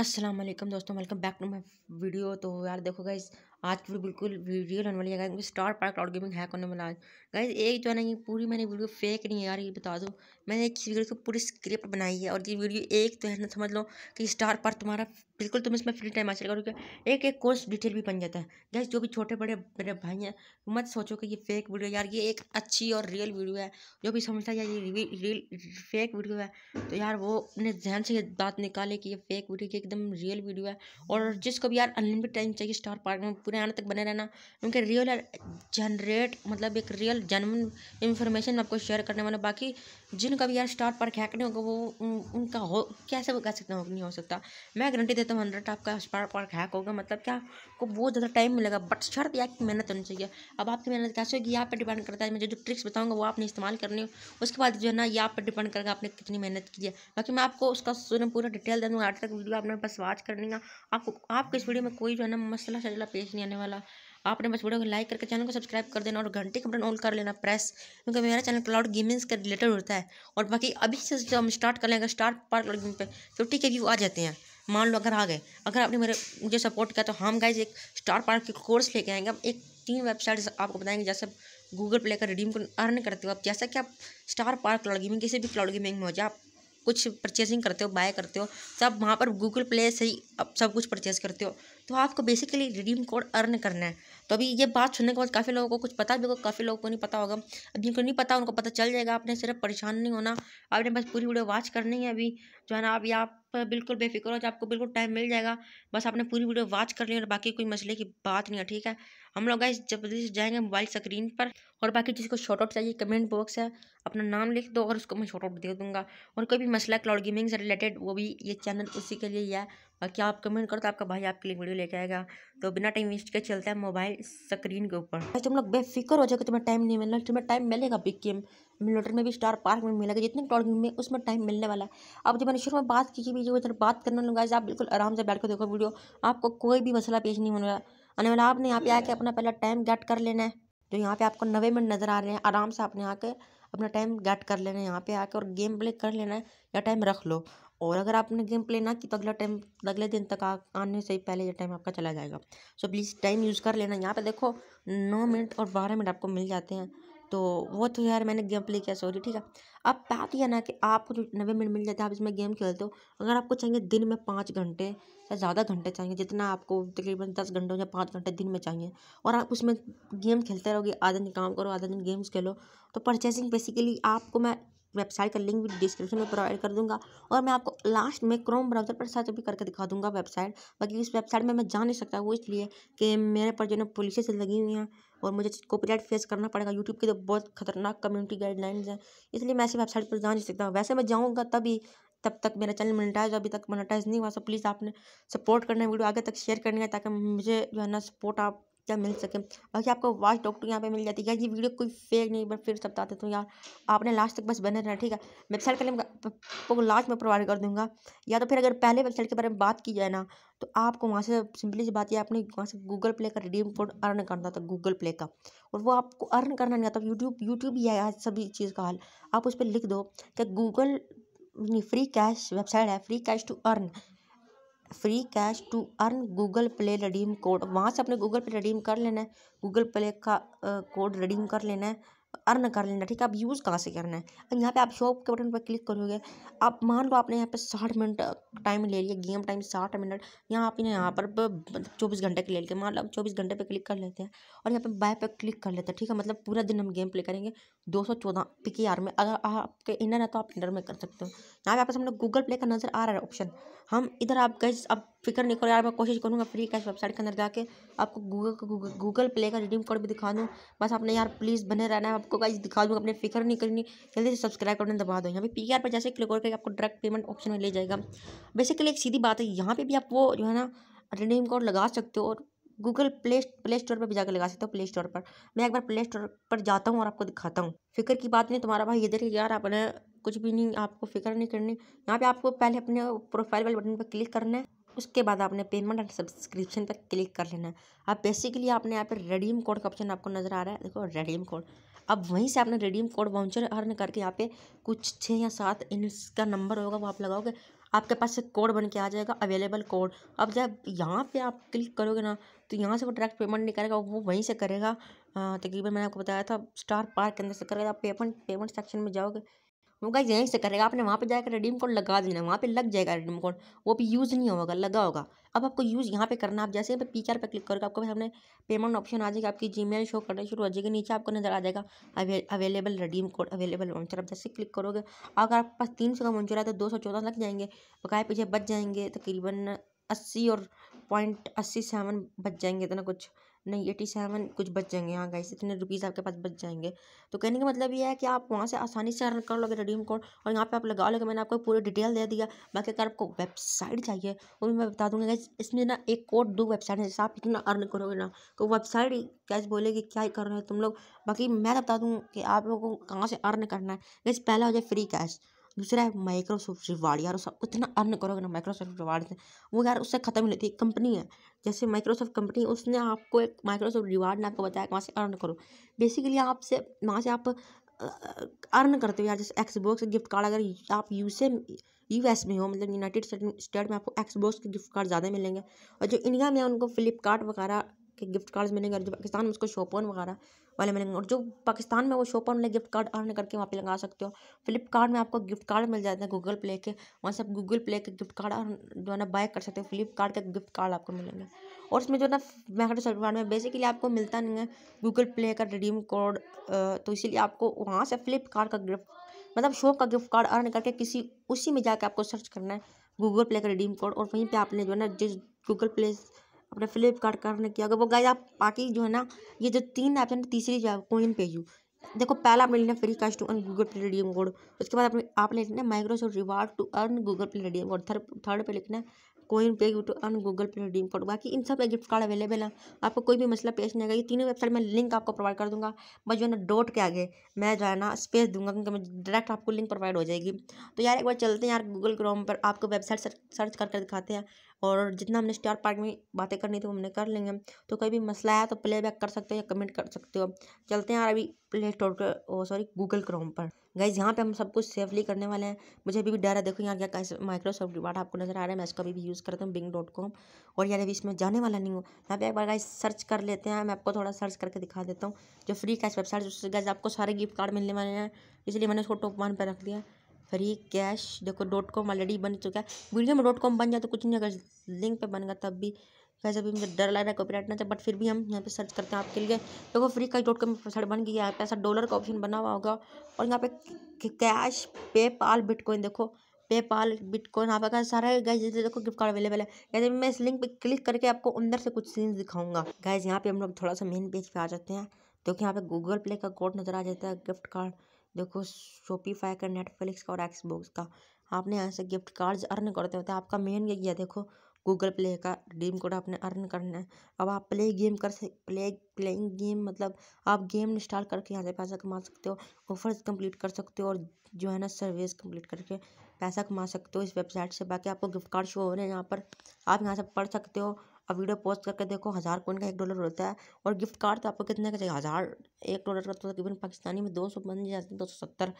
अस्सलाम वालेकुम दोस्तों welcome back to my video तो यार देखो गाइज आज पूरी बिल्कुल वीडियो रहने वाली है guys star park cloud gaming hack होने वाला है गाइज एक जो है ना ये पूरी मैंने वीडियो फेक नहीं है यार ये बता दो मैंने इस वीडियो को पूरी स्क्रिप्ट बनाई है और ये वीडियो एक तो है ना समझ लो कि स्टार पर तुम्हारा बिल्कुल तुम इसमें फ्री टाइम आ चलेगा क्योंकि एक एक कोर्स डिटेल भी बन जाता है गैस जो भी छोटे बड़े मेरे भाई हैं मत सोचो कि ये फेक वीडियो यार ये एक अच्छी और रियल वीडियो है जो भी समझता है यार ये रियल फेक वीडियो है तो यार वो अपने जहन से ये बात निकाले कि ये फेक वीडियो की एकदम रियल वीडियो है और जिसको भी यार अनलिमिटेड टाइम चाहिए स्टार पार्क में पूरे आने तक बने रहना क्योंकि रियल जनरेट मतलब एक रियल जनवन इन्फॉर्मेशन आपको शेयर करने वाला बाकी जिन किसी कभी यार स्टार पर हैक नहीं होगा वो उनका हो कैसे वो कह सकते हैं नहीं हो सकता मैं गारंटी देता हूँ हंड्रेड आपका स्टार पर हैक होगा मतलब क्या आपको बहुत ज़्यादा टाइम मिलेगा बट शर्त या की मेहनत होनी चाहिए अब आपकी मेहनत कैसे होगी आप पर डिपेंड करता है मैं जो ट्रिक्स बताऊँगा वो आपने इस्तेमाल करनी हो उसके बाद जो है ना ये आप पर डिपेंड करेगा आपने कितनी मेहनत की है बाकी मैं आपको उसका पूरा डिटेल दे दूँगा आज तक वीडियो आपने बस वॉच करनी है आपको आपको इस वीडियो में कोई जो है ना मसला शजला पेश नहीं आने वाला आपने बस वीडियो को लाइक करके चैनल को सब्सक्राइब कर देना और घंटे का बटन ऑन कर लेना प्रेस क्योंकि मेरा चैनल क्लाउड गेमिंग्स के रिलेटेड होता है और बाकी अभी से जब हम स्टार्ट कर लेंगे स्टार्ट पार्ट क्लाउड गेमिंग पे फिफ्टी के व्यू आ जाते हैं मान लो अगर आ गए अगर आपने मेरे मुझे सपोर्ट किया तो हम गाइज एक स्टार पार्क के कोर्स लेके आएंगे हम एक तीन वेबसाइट आपको बताएंगे जैसे गूगल प्ले का रिडीम को अर्न करते हो आप जैसा कि आप स्टार पार्क क्लाउड गेमिंग किसी भी क्लाउड गेमिंग में हो जाए आप कुछ परचेसिंग करते हो बाय करते हो सब वहाँ पर गूगल प्ले से ही आप सब कुछ परचेज करते हो तो आपको बेसिकली रिडीम कोड अर्न करना है तो अभी ये बात सुनने के बाद काफ़ी लोगों को कुछ पता भी होगा काफ़ी लोगों को नहीं पता होगा अब जिनको नहीं पता उनको पता चल जाएगा आपने सिर्फ परेशान नहीं होना आपने बस पूरी वीडियो वॉच करनी है अभी जो है ना अभी आप बिल्कुल बेफिक्र हो आपको बिल्कुल टाइम मिल जाएगा बस आपने पूरी वीडियो वॉच करनी है और बाकी कोई मसले की बात नहीं है ठीक है हम लोग इस से जाएंगे मोबाइल स्क्रीन पर और बाकी जिसको शॉर्ट आउट चाहिए कमेंट बॉक्स है अपना नाम लिख दो और उसको मैं शॉर्ट आउट दे दूंगा और कोई भी मसला क्लाउड गेमिंग से रिलेटेड वो भी ये चैनल उसी के लिए ही है बाकी आप कमेंट करो तो आपका भाई आपके लिए वीडियो लेके आएगा तो बिना टाइम वेस्ट के चलता है मोबाइल है स्क्रीन के ऊपर तुम लोग बेफिक्र हो जाओगे तुम्हें टाइम नहीं मिलना तुम्हें टाइम मिलेगा बिग गेम मिलोटर में भी स्टार पार्क में मिलेगा जितने टॉल गेम में उसमें टाइम मिलने वाला है अब जब मैंने शुरू में बात की वीडियो इधर बात करने लगा आप बिल्कुल आराम से बैठ कर देखो वीडियो आपको कोई भी मसला पेश नहीं होने वाला आने वाला आपने यहाँ पे आके अपना पहला टाइम गेट कर लेना है जो तो यहाँ पे आपको नवे मिनट नज़र आ रहे हैं आराम से आपने आके अपना टाइम गेट कर लेना है यहाँ पे आके और गेम प्ले कर लेना है या टाइम रख लो और अगर आपने गेम प्ले ना की तो अगला टाइम अगले दिन तक आ, आने से पहले ये टाइम आपका चला जाएगा सो प्लीज़ टाइम यूज़ कर लेना यहाँ पे देखो नौ मिनट और बारह मिनट आपको मिल जाते हैं तो वो तो यार मैंने गेम प्ले किया सॉरी ठीक है अब बात यह ना कि आपको जो नब्बे मिनट मिल जाते हैं आप इसमें गेम खेलते हो अगर आपको चाहिए दिन में पाँच घंटे या ज़्यादा घंटे चाहिए जितना आपको तकरीबन दस घंटों या पाँच घंटे दिन में चाहिए और आप उसमें गेम खेलते रहोगे आधा दिन काम करो आधा दिन गेम्स खेलो तो परचेसिंग बेसिकली आपको मैं वेबसाइट का लिंक भी डिस्क्रिप्शन में प्रोवाइड कर दूंगा और मैं आपको लास्ट में क्रोम ब्राउज़र पर सर्च भी करके दिखा दूंगा वेबसाइट बाकी इस वेबसाइट में मैं जा नहीं सकता वो इसलिए कि मेरे पर जो है पुलिसेस लगी हुई हैं और मुझे कॉपीराइट फेस करना पड़ेगा यूट्यूब की तो बहुत खतरनाक कम्युनिटी गाइडलाइंस हैं इसलिए मैं ऐसी वेबसाइट पर जा नहीं सकता वैसे मैं जाऊँगा तभी तब तक मेरा चैनल मोनेटाइज अभी तक मोनेटाइज नहीं हुआ सो प्लीज़ आपने सपोर्ट करना है वीडियो आगे तक शेयर करनी है ताकि मुझे जो है ना सपोर्ट आप क्या मिल सके बाकी आपको वॉच डॉक्टर यहाँ पे मिल जाती है ये वीडियो कोई फेक नहीं बट फिर सब बताते तो यार आपने लास्ट तक बस बने रहना ठीक है वेबसाइट का लिंक आपको लास्ट में प्रोवाइड कर दूँगा या तो फिर अगर पहले वेबसाइट के बारे में बात की जाए ना तो आपको वहाँ से सिंपली सी बात है आपने वहाँ से गूगल प्ले का रिडीम कोड अर्न करना था गूगल प्ले का और वो आपको अर्न करना नहीं आता यूट्यूब यूट्यूब ही है सभी चीज़ का हाल आप उस पर लिख दो कि गूगल फ्री कैश वेबसाइट है free cash to earn free cash to earn Google Play redeem code वहाँ से अपने गूगल पे रिडीम कर लेना है गूगल प्ले का कोड रिडीम कर लेना है अर्न कर लेना ठीक है आप यूज़ कहाँ से करना है अब यहाँ पे आप शॉप के बटन पर क्लिक करोगे आप मान लो आपने यहाँ पे साठ मिनट टाइम ले लिया गेम टाइम साठ मिनट यहाँ आपने यहाँ पर चौबीस घंटे के ले लिया मान लो आप चौबीस घंटे पे क्लिक कर लेते हैं और यहाँ पे बाय पे क्लिक कर लेते हैं ठीक है मतलब पूरा दिन हम गेम प्ले करेंगे दो सौ चौदह पी में अगर आपके इनर है तो आप इनर में कर सकते हो यहाँ पे आपके सामने गूगल प्ले का नज़र आ रहा है ऑप्शन हम इधर आप गए अब फिक्र नहीं करो यार मैं कोशिश करूँगा फ्री कैश वेबसाइट के अंदर जाके आपको गूगल गूगल प्ले का रिडीम कोड भी दिखा दूँ बस आपने यार प्लीज़ बने रहना है आपको कहीं दिखा दूँगा अपने फिक्र नहीं करनी जल्दी से सब्सक्राइब करने दबा दो यहाँ पे पी पर जैसे क्लिक करके आपको डायरेक्ट पेमेंट ऑप्शन में ले जाएगा बेसिकली एक सीधी बात है यहाँ पर भी आप वो जो है ना रिडीम कोड लगा सकते हो और गूगल प्ले प्ले स्टोर पर भी जाकर लगा सकते हो प्ले स्टोर पर मैं एक बार प्ले स्टोर पर जाता हूँ और आपको दिखाता हूँ फिक्र की बात नहीं तुम्हारा भाई ये देखिए यार आपने कुछ भी नहीं आपको फिक्र नहीं करनी यहाँ पे आपको पहले अपने प्रोफाइल वाले बटन पर क्लिक करना है उसके बाद आपने पेमेंट एंड सब्सक्रिप्शन पर क्लिक कर लेना है अब बेसिकली आपने यहाँ पर रेडीम कोड का ऑप्शन आपको नज़र आ रहा है देखो रेडीम कोड अब वहीं से आपने रेडीम कोड वाउचर अर्न करके यहाँ पे कुछ छः या सात इनका नंबर होगा वो आप लगाओगे आपके पास एक कोड बन के आ जाएगा अवेलेबल कोड अब जब यहाँ पे आप क्लिक करोगे ना तो यहाँ से वो डायरेक्ट पेमेंट नहीं करेगा वो वहीं से करेगा तकरीबन मैंने आपको बताया था स्टार पार्क के अंदर से करेगा आप पेमेंट पेमेंट सेक्शन में जाओगे वो गाइज यहीं से करेगा आपने वहाँ पे जाकर रिडीम कोड लगा देना वहाँ पे लग जाएगा रिडीम कोड वो भी यूज़ नहीं होगा लगा होगा अब आपको यूज़ यहाँ पे करना आप जैसे पे पीचर पे क्लिक करोगे आपको सामने पेमेंट ऑप्शन आ जाएगा आपकी जी शो करना शुरू हो जाएगी नीचे आपको नजर आ जाएगा available redeem code available voucher आप जैसे क्लिक करोगे अगर आपके पास तीन सौ का वाउचर है तो दो सौ चौदह लग जाएंगे गाय पीछे बच जाएंगे तकरीबन अस्सी और पॉइंट अस्सी सेवन बच जाएंगे इतना कुछ नहीं एटी सेवन कुछ बच जाएंगे हाँ गाइस इतने रुपीज़ आपके पास बच जाएंगे तो कहने का मतलब ये है कि आप वहाँ से आसानी से अर्न कर लोगे रिडीम कोड और यहाँ पे आप लगा लोगे मैंने आपको पूरी डिटेल दे दिया बाकी अगर आपको वेबसाइट चाहिए वो भी मैं बता दूँगा गाइस इसमें ना एक कोड दो वेबसाइट है जैसे आप इतना अर्न करोगे ना तो वेबसाइट बोले बोलेगी क्या कर रहे हो तुम लोग बाकी मैं बता दूँ कि आप लोगों को कहाँ से अर्न करना है गैस पहला हो जाए फ्री कैश दूसरा है माइक्रोसॉफ्ट रिवार्ड यार उतना अर्न करोगे ना माइक्रोसॉफ्ट रिवार्ड से वो यार उससे ख़त्म ही नहीं थी कंपनी है जैसे माइक्रोसॉफ्ट कंपनी उसने आपको एक माइक्रोसॉफ्ट रिवार्ड ने आपको बताया कि वहाँ से अर्न करो बेसिकली आपसे वहाँ से आप अर्न करते हो यार जैसे एक्सबॉक्स गिफ्ट कार्ड अगर आप यू से यू एस में हो मतलब यूनाइटेड स्टेट में आपको एक्सबॉक्स के गिफ्ट कार्ड ज़्यादा मिलेंगे और जो इंडिया में है उनको फ्लिपकार्ट वगैरह के गिफ्ट कार्ड्स मिलेंगे और जो पाकिस्तान में उसको शोपन वगैरह वाले मिलेंगे और जो पाकिस्तान में वो शोपन वाले गिफ्ट कार्ड अर्न करके वहाँ पे लगा सकते हो फ्लिपकार्ट में आपको गिफ्ट कार्ड मिल जाता है गूगल प्ले के वहाँ से आप गूगल प्ले के गिफ्ट कार्ड जो है ना बाय कर सकते हो फ्लिपकार्ट का गिफ्ट कार्ड आपको मिलेंगे और इसमें जो है ना माइक्रोसॉफ्ट सर्टिफाइड में बेसिकली आपको मिलता नहीं है गूगल प्ले का रिडीम कोड तो इसीलिए आपको वहाँ से फ्लिपकार्ट का गिफ्ट मतलब शो का गिफ्ट कार्ड अर्न करके किसी उसी में जाके आपको सर्च करना है गूगल प्ले का रिडीम कोड और वहीं पे आपने जो है ना जिस गूगल प्ले अपने फ्लिपकार्ट का आपने किया वो गाइज आप बाकी जो है ना ये जो तीन ऐप है तीसरी जो है कोइन पे यू देखो पहला आपने लेना free cash to earn Google Pay redeem code उसके बाद आपने आप लेना Microsoft reward to earn Google Pay redeem code third third पे लिखना CoinPayU to earn Google Pay redeem code बाकी इन सब में गिफ्ट कार्ड अवेलेबल है आपको कोई भी मसला पेश नहीं आएगा ये तीनों वेबसाइट में लिंक आपको प्रोवाइड कर दूंगा बस जो है ना डॉट के आगे मैं जो है ना स्पेस दूंगा क्योंकि मैं डायरेक्ट आपको लिंक प्रोवाइड हो जाएगी तो यार एक बार चलते हैं यार गूगल क्रोम पर आपको वेबसाइट सर्च करके दिखाते हैं और जितना हमने स्टार पार्क में बातें करनी थी हमने कर लेंगे तो कोई भी मसला आया तो प्लेबैक कर सकते हो या कमेंट कर सकते हो चलते हैं यार अभी प्ले स्टोर पर सॉरी गूगल क्रोम पर गाइज यहाँ पे हम सब कुछ सेफली करने वाले हैं मुझे अभी भी डर है देखो यहाँ क्या कैसे माइक्रोसॉफ्ट रिवार्ड आपको नजर आ रहा है मैं इसका भी, भी यूज़ करता हूँ बिंग डॉट कॉम और यार अभी इसमें जाने वाला नहीं हूँ यहाँ पे एक बार गाइज सर्च कर लेते हैं मैं आपको थोड़ा सर्च करके दिखा देता हूँ जो फ्री कैश वेबसाइट उससे गाइज आपको सारे गिफ्ट कार्ड मिलने वाले हैं इसलिए मैंने उसको टॉप वन पर रख दिया फ्री कैश देखो डॉट कॉम ऑलरेडी बन चुका है वीडियो में डॉट कॉम बन जाए तो कुछ नहीं अगर लिंक पे बन गया तब भी वैसे अभी मुझे डर लग रहा है कॉपीराइट ना बट फिर भी हम यहाँ पे सर्च करते हैं आपके लिए देखो फ्री का डॉट कॉम वेबसाइट बन गया है ऐसा डॉलर का ऑप्शन बना हुआ होगा और यहाँ पे कैश पेपाल बिटकॉइन देखो पेपाल बिटकॉइन यहाँ पे सारा गाइज देखो गिफ्ट कार्ड अवेलेबल है यानी मैं इस लिंक पर क्लिक करके आपको अंदर से कुछ सीन दिखाऊंगा गाइज यहाँ पे हम लोग थोड़ा सा मेन पेज पर आ जाते हैं क्योंकि तो यहाँ पे गूगल प्ले का कोड नज़र आ जाता है गिफ्ट कार्ड देखो शॉपीफाई का नेटफ्लिक्स का और एक्सबॉक्स का आपने यहाँ से गिफ्ट कार्ड्स अर्न करते होते हैं आपका मेन ये किया देखो गूगल प्ले का ड्रीम कोड आपने अर्न करना है अब आप प्ले गेम कर सक प्ले प्लेइंग गेम मतलब आप गेम इंस्टॉल करके यहाँ से पैसा कमा सकते हो ऑफर्स कंप्लीट कर सकते हो और जो है ना सर्विस कंप्लीट करके पैसा कमा सकते हो इस वेबसाइट से बाकी आपको गिफ्ट कार्ड शो हो रहे हैं यहाँ पर आप यहाँ से पढ़ सकते हो अब वीडियो पोस्ट करके देखो हज़ार कोइन का एक डॉलर होता है और गिफ्ट कार्ड तो आपको कितने का चाहिए हज़ार एक डॉलर का तो तकरीबन पाकिस्तानी में दो सौ बन जाते हैं दो सौ सत्तर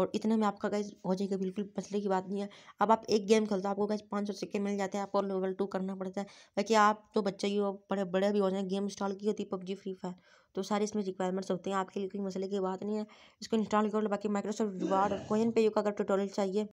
और इतने में आपका गैस हो जाएगा बिल्कुल मसले की बात नहीं है अब आप एक गेम खेलते हो आपको गैस पाँच सौ सिक्के मिल जाते हैं आपको लेवल टू करना पड़ता है बाकी आप तो बच्चे ही हो बड़े बड़े भी हो जाए गेम इंस्टॉल की होती है पबजी फ्री फायर तो सारी इसमें रिक्वायरमेंट्स होते हैं आपके लिए कोई मसले की बात नहीं है इसको इंस्टॉल कर लो बाकी Microsoft reward CoinPayU का अगर ट्यूटोरियल चाहिए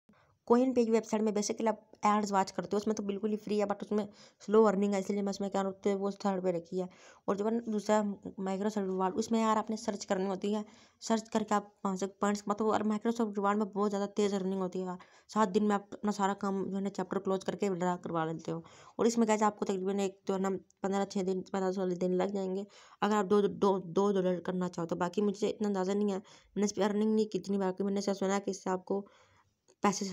कोइन पे की वेबसाइट में बेसिकली आप एड्स वाच करते हो उसमें तो बिल्कुल ही फ्री है बट उसमें स्लो अर्निंग है इसलिए मैं उसमें क्या होते हैं वो थर्ड पे रखी है और जो दूसरा माइक्रोसॉफ्ट रिवार्ड उसमें यार आपने सर्च करनी होती है सर्च करके आप वहाँ से पॉइंट्स मतलब और माइक्रोसॉफ्ट रिवार्ड में बहुत ज़्यादा तेज़ अर्निंग होती है सात दिन में आप अपना सारा काम जो है चैप्टर क्लोज करके विड्रा करवा लेते हो और इसमें कैसे आपको तकरीबन एक जो है ना पंद्रह छः दिन पंद्रह सोलह दिन लग जाएंगे अगर आप दो दो दो डॉलर करना चाहो तो बाकी मुझे इतना अंदाज़ा नहीं है मैंने इस पर अर्निंग नहीं कितनी बाकी मैंने सुना है कि इससे आपको पैसे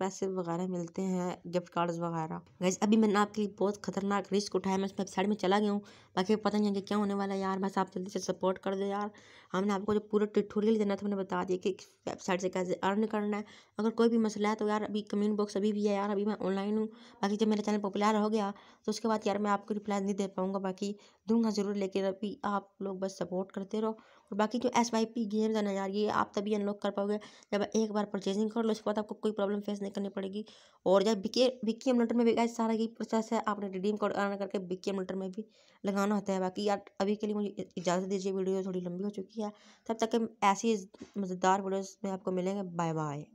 पैसे वगैरह मिलते हैं गिफ्ट कार्ड्स वगैरह गैस अभी मैंने आपके लिए बहुत खतरनाक रिस्क उठाया मैं उस वेबसाइट में चला गया हूँ बाकी पता नहीं है कि क्या होने वाला है यार बस आप जल्दी से सपोर्ट कर दो यार हमने आपको जो पूरा ट्यूटोरियल देना था मैंने बता दिया कि वेबसाइट से कैसे अर्न करना है अगर कोई भी मसला है तो यार अभी कमेंट बॉक्स अभी भी है यार अभी मैं ऑनलाइन हूँ बाकी जब मेरा चैनल पॉपुलर हो गया तो उसके बाद यार मैं आपको रिप्लाई नहीं दे पाऊँगा बाकी दूंगा ज़रूर लेकिन अभी आप लोग बस सपोर्ट करते रहो और बाकी जो एस वाई पी गेम्स है ना यार ये आप तभी अनलॉक कर पाओगे जब एक बार परचेजिंग कर लो उसके बाद आपको कोई प्रॉब्लम फेस नहीं करनी पड़ेगी और जब बिके बिक्की एमलेटर में भी गाइस सारा यही प्रोसेस है आपने रिडीम कोड अर्न करके बिक्की एमलेटर में भी लगाना होता है बाकी यार अभी के लिए मुझे इजाज़त दीजिए वीडियो थोड़ी लंबी हो चुकी है तब तक ऐसी मज़ेदार वीडियोज़ में आपको मिलेंगे बाय बाय